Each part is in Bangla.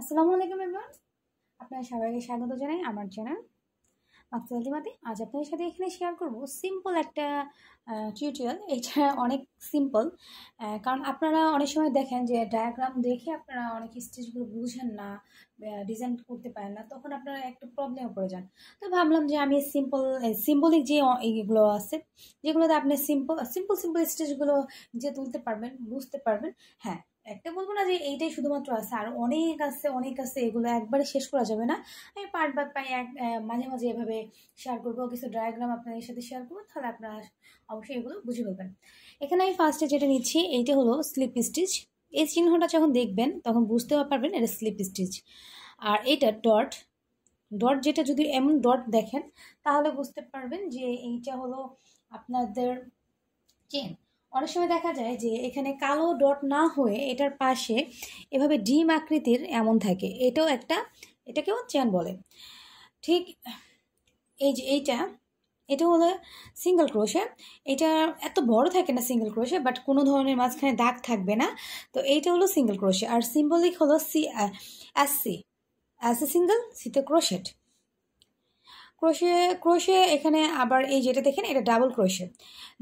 আসসালামু আলাইকুম এবার আপনার সবাইকে স্বাগত জানাই আমার চ্যানেল মাতে আজ আপনাদের সাথে এখানে শেয়ার করব সিম্পল একটা টিউটোরিয়াল এটা অনেক সিম্পল কারণ আপনারা অনেক সময় দেখেন যে ডায়াগ্রাম দেখে আপনারা অনেক স্টেজগুলো বুঝেন না ডিজাইন করতে পারেন না তখন আপনারা একটু প্রবলেমে পড়ে যান তো ভাবলাম যে আমি সিম্পল সিম্বলিক যে এগুলো আছে যেগুলোতে আপনি সিম্পল সিম্পল সিম্পল স্টেজগুলো যে তুলতে পারবেন বুঝতে পারবেন হ্যাঁ একটা বলবো না যে এইটাই শুধুমাত্র আছে আর অনেক আছে অনেক আছে এগুলো একবারে শেষ করা যাবে না আমি পার্ট বাই পাই এক মাঝে মাঝে এভাবে শেয়ার করবো কিছু ডায়াগ্রাম আপনাদের সাথে শেয়ার করবো তাহলে আপনারা অবশ্যই এগুলো বুঝে পাবেন এখানে আমি ফার্স্টে যেটা নিচ্ছি এইটা হলো স্লিপ স্টিচ এই চিহ্নটা যখন দেখবেন তখন বুঝতে পারবেন এটা স্লিপ স্টিচ আর এটা ডট ডট যেটা যদি এমন ডট দেখেন তাহলে বুঝতে পারবেন যে এইটা হলো আপনাদের চেন অনেক সময় দেখা যায় যে এখানে কালো ডট না হয়ে এটার পাশে এভাবে ডিম আকৃতির এমন থাকে এটাও একটা এটাকেও চ্যান বলে ঠিক এই যে এইটা এটা হলো সিঙ্গেল ক্রোশে এটা এত বড় থাকে না সিঙ্গেল ক্রোশে বাট কোনো ধরনের মাঝখানে দাগ থাকবে না তো এইটা হলো সিঙ্গেল ক্রোশে আর সিম্বলিক হলো C S C as single সিতে ক্রোশেট ক্রোশে ক্রোশে এখানে আবার এই যেটা দেখেন এটা ডাবল ক্রোশে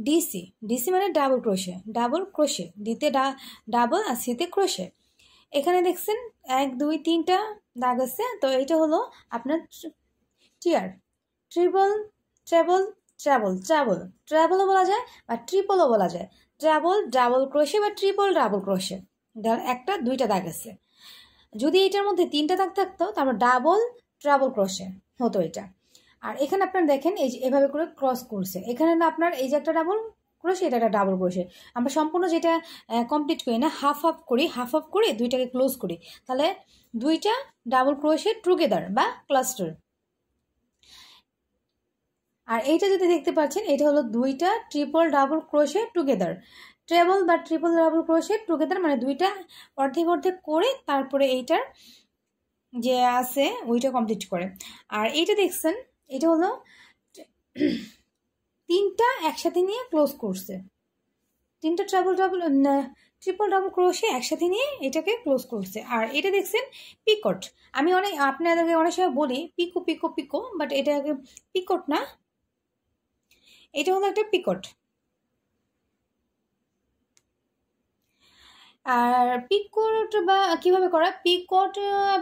ডিসি ডিসি মানে ডাবল ক্রোশে ডাবল ক্রোশে ডিতে ডাবল আর সিতে ক্রোশে এখানে দেখছেন এক দুই তিনটা দাগ আছে তো এইটা হলো আপনার টিয়ার ট্রিপল ট্রাভেল ট্রাবল ট্রাবল ট্রাবলও বলা যায় বা ট্রিপলও বলা যায় ট্রাবল ডাবল ক্রোশে বা ট্রিপল ডাবল ক্রোশে একটা দুইটা দাগ আছে যদি এটার মধ্যে তিনটা দাগ থাকতো তারপর ডাবল ট্রাবল ক্রোশে হতো এটা আর এখানে আপনারা দেখেন এই যে এভাবে করে ক্রস করছে এখানে না আপনার এই যে একটা ডাবল করেছে এটা একটা ডাবল ক্রোশে আমরা সম্পূর্ণ যেটা কমপ্লিট করি না হাফ হাফ করি হাফ হাফ করে দুইটাকে ক্লোজ করি তাহলে দুইটা ডাবল ক্রোশে টুগেদার বা ক্লাস্টার আর এইটা যদি দেখতে পাচ্ছেন এটা হলো দুইটা triple double crochet together treble বা ট্রিপল ডাবল ক্রোশে টুগেদার মানে দুইটা অর্ধেক অর্ধেক করে তারপরে এইটার যে আছে ওইটা কমপ্লিট করে আর এইটা দেখছেন এটা হলো তিনটা একসাথে নিয়ে ক্লোজ করছে তিনটা treble double triple double crochet একসাথে নিয়ে এটাকে ক্লোজ করছে আর এটা দেখছেন পিকট আমি অনেক আপনাদেরকে অনেক সময় বলি পিকো পিকো পিকো বাট এটাকে পিকট না এটা হলো একটা পিকট আর পিকোট বা কিভাবে করা পিকট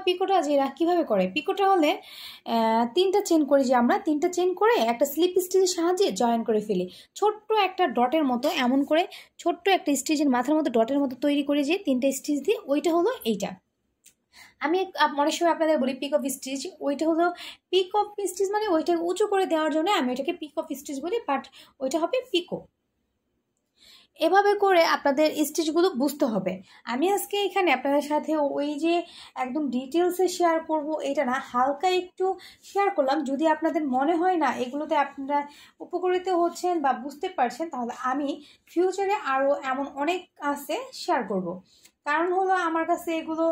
পিকোটা যেটা কিভাবে করে পিকোটা হলে তিনটা চেন করি যে আমরা তিনটা চেন করে একটা স্লিপ স্টিচের সাহায্যে জয়েন করে ফেলি ছোট্ট একটা ডটের মতো এমন করে ছোট্ট একটা স্টিচের মাথার মতো ডটের মতো তৈরি করে যে তিনটা স্টিচ দিয়ে ওইটা হলো এইটা আমি অনেক সময় আপনাদের বলি পিক অফ স্টিচ ওইটা হলো পিক অফ স্টিচ মানে ওইটাকে উঁচু করে দেওয়ার জন্য আমি ওইটাকে পিক অফ স্টিচ বলি বাট ওইটা হবে পিকো এভাবে করে আপনাদের স্টিচগুলো বুঝতে হবে আমি আজকে এখানে আপনাদের সাথে ওই যে একদম ডিটেলসে শেয়ার করব এটা না হালকা একটু শেয়ার করলাম যদি আপনাদের মনে হয় না এগুলোতে আপনারা উপকৃত হচ্ছেন বা বুঝতে পারছেন তাহলে আমি ফিউচারে আরও এমন অনেক আছে শেয়ার করব কারণ হলো আমার কাছে এগুলো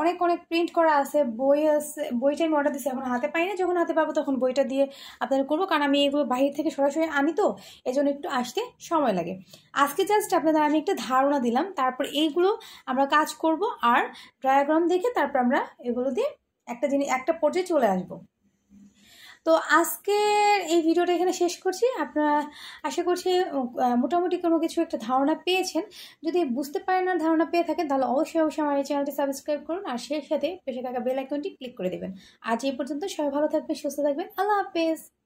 অনেক অনেক প্রিন্ট করা আছে বই আছে বইটা আমি অর্ডার দিচ্ছি এখন হাতে পাই না যখন হাতে পাবো তখন বইটা দিয়ে আপনাদের করবো কারণ আমি এগুলো বাহির থেকে সরাসরি আনি তো এজন্য একটু আসতে সময় লাগে আজকে জাস্ট আপনাদের আমি একটা ধারণা দিলাম তারপর এইগুলো আমরা কাজ করব আর ডায়াগ্রাম দেখে তারপর আমরা এগুলো দিয়ে একটা জিনিস একটা পর্যায়ে চলে আসবো তো আজকের এই ভিডিওটা এখানে শেষ করছি আপনারা আশা করছি মোটামুটি কোনো কিছু একটা ধারণা পেয়েছেন যদি বুঝতে পারেন না ধারণা পেয়ে থাকেন তাহলে অবশ্যই অবশ্যই আমার এই চ্যানেলটি সাবস্ক্রাইব করুন আর সেই সাথে পেশে থাকা বেল আইকনটি ক্লিক করে দেবেন আজ এই পর্যন্ত সবাই ভালো থাকবেন সুস্থ থাকবেন আল্লাহ হাফেজ